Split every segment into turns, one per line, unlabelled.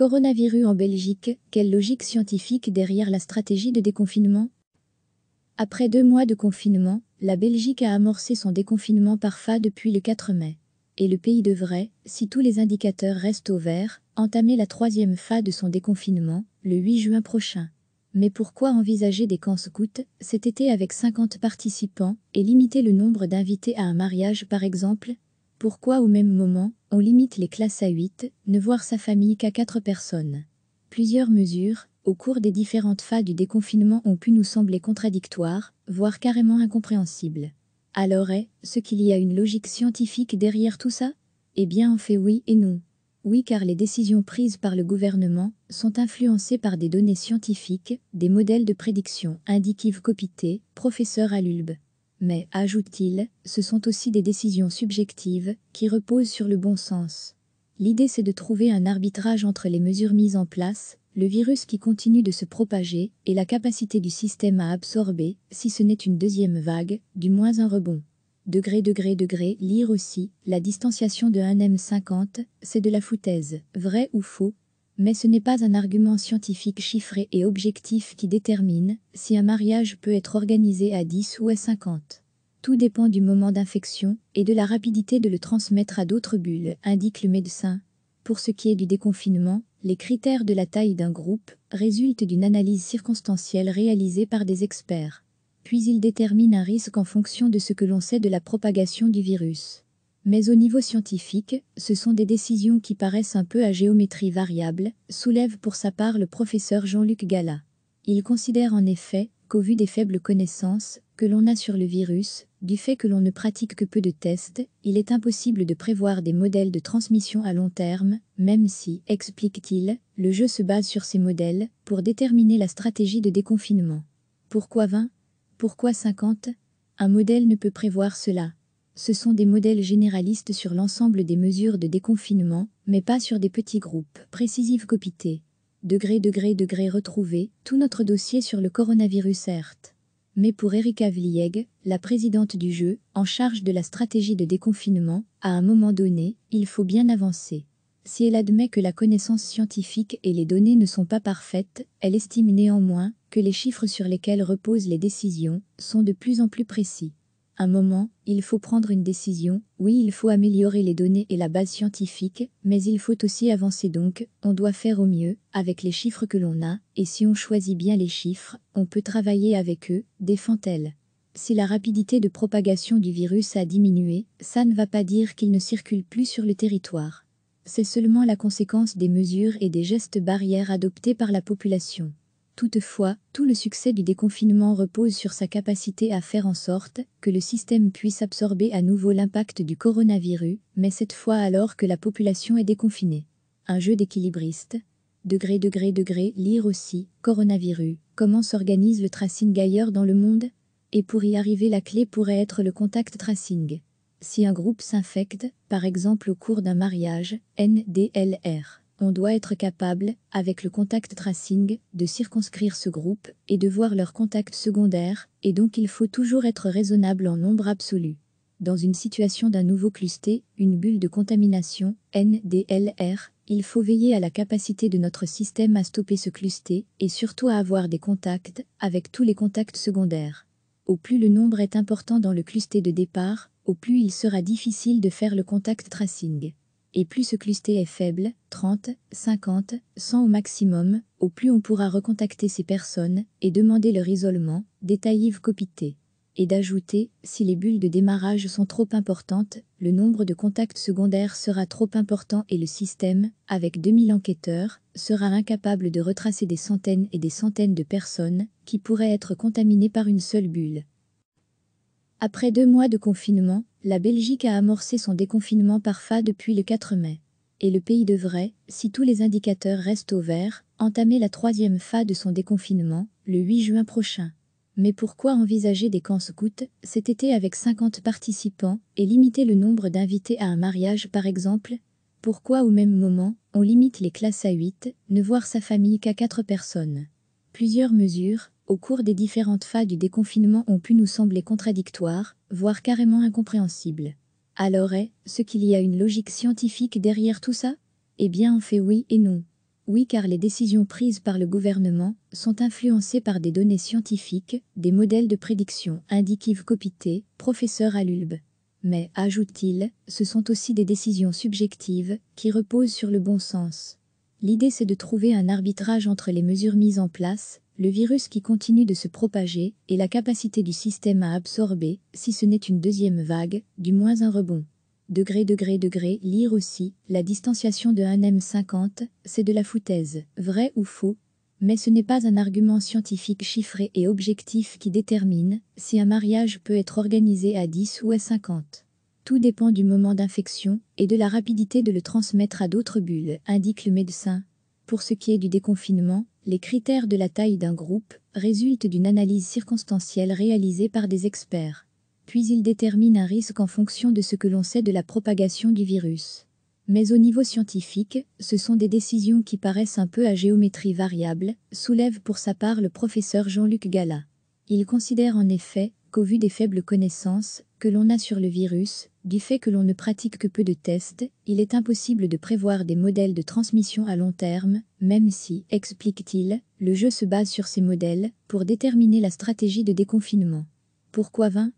Coronavirus en Belgique, quelle logique scientifique derrière la stratégie de déconfinement Après deux mois de confinement, la Belgique a amorcé son déconfinement par FA depuis le 4 mai. Et le pays devrait, si tous les indicateurs restent au vert, entamer la troisième phase de son déconfinement, le 8 juin prochain. Mais pourquoi envisager des camps coutes cet été avec 50 participants et limiter le nombre d'invités à un mariage par exemple Pourquoi au même moment on limite les classes à 8, ne voir sa famille qu'à 4 personnes. Plusieurs mesures, au cours des différentes phases du déconfinement, ont pu nous sembler contradictoires, voire carrément incompréhensibles. Alors est-ce qu'il y a une logique scientifique derrière tout ça Eh bien en fait oui et non. Oui car les décisions prises par le gouvernement sont influencées par des données scientifiques, des modèles de prédiction Yves Copité, professeur à l'ULB. Mais, ajoute-t-il, ce sont aussi des décisions subjectives, qui reposent sur le bon sens. L'idée c'est de trouver un arbitrage entre les mesures mises en place, le virus qui continue de se propager, et la capacité du système à absorber, si ce n'est une deuxième vague, du moins un rebond. Degré, degré, degré, lire aussi, la distanciation de 1 M50, c'est de la foutaise, vrai ou faux, mais ce n'est pas un argument scientifique chiffré et objectif qui détermine si un mariage peut être organisé à 10 ou à 50. Tout dépend du moment d'infection et de la rapidité de le transmettre à d'autres bulles, indique le médecin. Pour ce qui est du déconfinement, les critères de la taille d'un groupe résultent d'une analyse circonstancielle réalisée par des experts. Puis ils déterminent un risque en fonction de ce que l'on sait de la propagation du virus. Mais au niveau scientifique, ce sont des décisions qui paraissent un peu à géométrie variable, soulève pour sa part le professeur Jean-Luc Gala. Il considère en effet qu'au vu des faibles connaissances que l'on a sur le virus, du fait que l'on ne pratique que peu de tests, il est impossible de prévoir des modèles de transmission à long terme, même si, explique-t-il, le jeu se base sur ces modèles pour déterminer la stratégie de déconfinement. Pourquoi 20 Pourquoi 50 Un modèle ne peut prévoir cela ce sont des modèles généralistes sur l'ensemble des mesures de déconfinement, mais pas sur des petits groupes. Précisive copité. Degré, degré, degré retrouvé, tout notre dossier sur le coronavirus certes. Mais pour Erika Vlieg, la présidente du jeu, en charge de la stratégie de déconfinement, à un moment donné, il faut bien avancer. Si elle admet que la connaissance scientifique et les données ne sont pas parfaites, elle estime néanmoins que les chiffres sur lesquels reposent les décisions sont de plus en plus précis un moment, il faut prendre une décision, oui il faut améliorer les données et la base scientifique, mais il faut aussi avancer donc, on doit faire au mieux, avec les chiffres que l'on a, et si on choisit bien les chiffres, on peut travailler avec eux, défend-elle. Si la rapidité de propagation du virus a diminué, ça ne va pas dire qu'il ne circule plus sur le territoire. C'est seulement la conséquence des mesures et des gestes barrières adoptés par la population. Toutefois, tout le succès du déconfinement repose sur sa capacité à faire en sorte que le système puisse absorber à nouveau l'impact du coronavirus, mais cette fois alors que la population est déconfinée. Un jeu d'équilibriste. Degré, degré, degré, lire aussi, coronavirus. Comment s'organise le tracing ailleurs dans le monde Et pour y arriver, la clé pourrait être le contact tracing. Si un groupe s'infecte, par exemple au cours d'un mariage, NDLR on doit être capable, avec le contact tracing, de circonscrire ce groupe et de voir leurs contacts secondaires, et donc il faut toujours être raisonnable en nombre absolu. Dans une situation d'un nouveau cluster, une bulle de contamination, NDLR, il faut veiller à la capacité de notre système à stopper ce cluster et surtout à avoir des contacts avec tous les contacts secondaires. Au plus le nombre est important dans le cluster de départ, au plus il sera difficile de faire le contact tracing et plus ce cluster est faible, 30, 50, 100 au maximum, au plus on pourra recontacter ces personnes et demander leur isolement, détaille Copité. Et d'ajouter, si les bulles de démarrage sont trop importantes, le nombre de contacts secondaires sera trop important et le système, avec 2000 enquêteurs, sera incapable de retracer des centaines et des centaines de personnes qui pourraient être contaminées par une seule bulle. Après deux mois de confinement, la Belgique a amorcé son déconfinement par fa depuis le 4 mai. Et le pays devrait, si tous les indicateurs restent au vert, entamer la troisième fa de son déconfinement, le 8 juin prochain. Mais pourquoi envisager des camps scouts cet été avec 50 participants et limiter le nombre d'invités à un mariage par exemple Pourquoi au même moment, on limite les classes à 8, ne voir sa famille qu'à 4 personnes Plusieurs mesures, au cours des différentes phases du déconfinement ont pu nous sembler contradictoires, voire carrément incompréhensibles. Alors est-ce qu'il y a une logique scientifique derrière tout ça Eh bien on fait oui et non. Oui car les décisions prises par le gouvernement sont influencées par des données scientifiques, des modèles de prédiction, indique Yves Copité, professeur à l'ULB. Mais, ajoute-t-il, ce sont aussi des décisions subjectives qui reposent sur le bon sens. L'idée c'est de trouver un arbitrage entre les mesures mises en place le virus qui continue de se propager et la capacité du système à absorber, si ce n'est une deuxième vague, du moins un rebond. Degré, degré, degré, lire aussi, la distanciation de 1m50, c'est de la foutaise, vrai ou faux, mais ce n'est pas un argument scientifique chiffré et objectif qui détermine si un mariage peut être organisé à 10 ou à 50. Tout dépend du moment d'infection et de la rapidité de le transmettre à d'autres bulles, indique le médecin, pour ce qui est du déconfinement, les critères de la taille d'un groupe résultent d'une analyse circonstancielle réalisée par des experts. Puis ils déterminent un risque en fonction de ce que l'on sait de la propagation du virus. Mais au niveau scientifique, ce sont des décisions qui paraissent un peu à géométrie variable, soulève pour sa part le professeur Jean-Luc Gala. Il considère en effet qu'au vu des faibles connaissances que l'on a sur le virus, du fait que l'on ne pratique que peu de tests, il est impossible de prévoir des modèles de transmission à long terme, même si, explique-t-il, le jeu se base sur ces modèles pour déterminer la stratégie de déconfinement. Pourquoi 20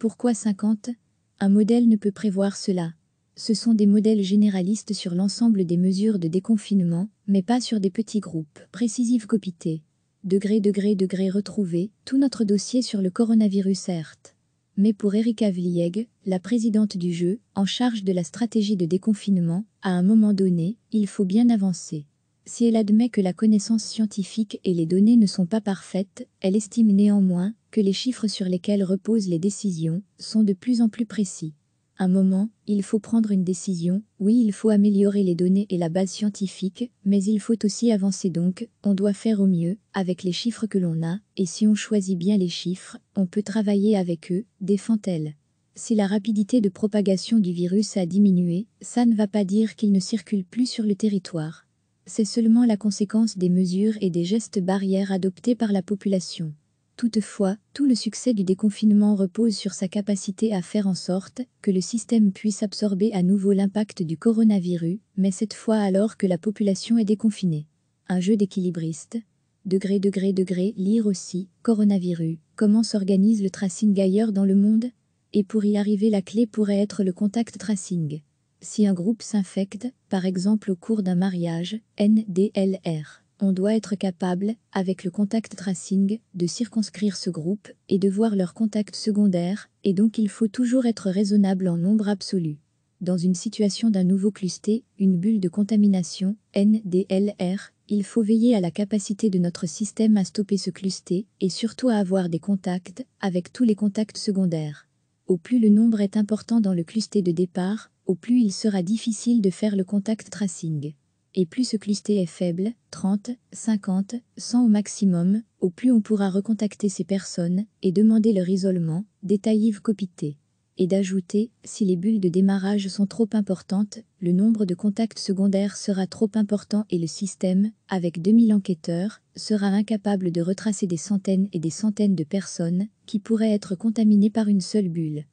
Pourquoi 50 Un modèle ne peut prévoir cela. Ce sont des modèles généralistes sur l'ensemble des mesures de déconfinement, mais pas sur des petits groupes. Précisive copité. Degré, degré, degré retrouvé, tout notre dossier sur le coronavirus certes mais pour Erika Vlieg, la présidente du jeu, en charge de la stratégie de déconfinement, à un moment donné, il faut bien avancer. Si elle admet que la connaissance scientifique et les données ne sont pas parfaites, elle estime néanmoins que les chiffres sur lesquels reposent les décisions sont de plus en plus précis un moment, il faut prendre une décision, oui il faut améliorer les données et la base scientifique, mais il faut aussi avancer donc, on doit faire au mieux, avec les chiffres que l'on a, et si on choisit bien les chiffres, on peut travailler avec eux, défend-elle. Si la rapidité de propagation du virus a diminué, ça ne va pas dire qu'il ne circule plus sur le territoire. C'est seulement la conséquence des mesures et des gestes barrières adoptés par la population. Toutefois, tout le succès du déconfinement repose sur sa capacité à faire en sorte que le système puisse absorber à nouveau l'impact du coronavirus, mais cette fois alors que la population est déconfinée. Un jeu d'équilibriste. Degré, degré, degré, lire aussi, coronavirus. Comment s'organise le tracing ailleurs dans le monde Et pour y arriver, la clé pourrait être le contact tracing. Si un groupe s'infecte, par exemple au cours d'un mariage, NDLR on doit être capable, avec le contact tracing, de circonscrire ce groupe et de voir leurs contacts secondaires, et donc il faut toujours être raisonnable en nombre absolu. Dans une situation d'un nouveau cluster, une bulle de contamination, NDLR, il faut veiller à la capacité de notre système à stopper ce cluster et surtout à avoir des contacts avec tous les contacts secondaires. Au plus le nombre est important dans le cluster de départ, au plus il sera difficile de faire le contact tracing et plus ce cluster est faible, 30, 50, 100 au maximum, au plus on pourra recontacter ces personnes et demander leur isolement, détaillé Copité. Et d'ajouter, si les bulles de démarrage sont trop importantes, le nombre de contacts secondaires sera trop important et le système, avec 2000 enquêteurs, sera incapable de retracer des centaines et des centaines de personnes qui pourraient être contaminées par une seule bulle.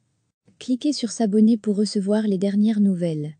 Cliquez sur s'abonner pour recevoir les dernières nouvelles.